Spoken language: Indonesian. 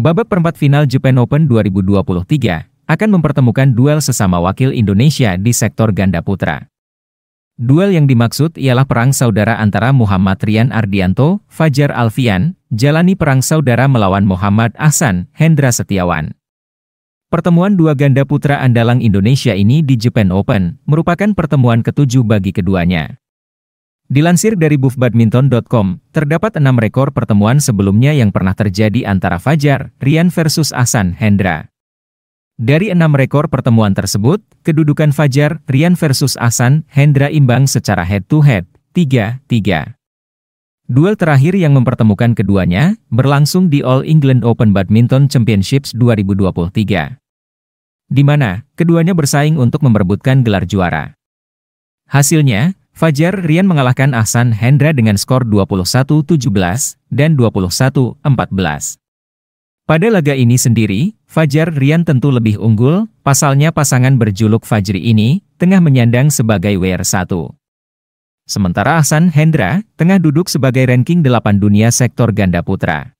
Babak perempat final Japan Open 2023 akan mempertemukan duel sesama wakil Indonesia di sektor ganda putra. Duel yang dimaksud ialah perang saudara antara Muhammad Rian Ardianto, Fajar Alfian, jalani perang saudara melawan Muhammad Ahsan, Hendra Setiawan. Pertemuan dua ganda putra andalang Indonesia ini di Japan Open merupakan pertemuan ketujuh bagi keduanya. Dilansir dari buffbadminton.com, terdapat enam rekor pertemuan sebelumnya yang pernah terjadi antara Fajar, Rian versus Asan Hendra. Dari enam rekor pertemuan tersebut, kedudukan Fajar, Rian versus Asan Hendra imbang secara head-to-head, 3-3. Duel terakhir yang mempertemukan keduanya berlangsung di All England Open Badminton Championships 2023. Di mana, keduanya bersaing untuk memperebutkan gelar juara. Hasilnya, Fajar Rian mengalahkan Ahsan Hendra dengan skor 21-17 dan 21-14. Pada laga ini sendiri, Fajar Rian tentu lebih unggul, pasalnya pasangan berjuluk Fajri ini tengah menyandang sebagai WR1. Sementara Ahsan Hendra tengah duduk sebagai ranking 8 dunia sektor ganda putra.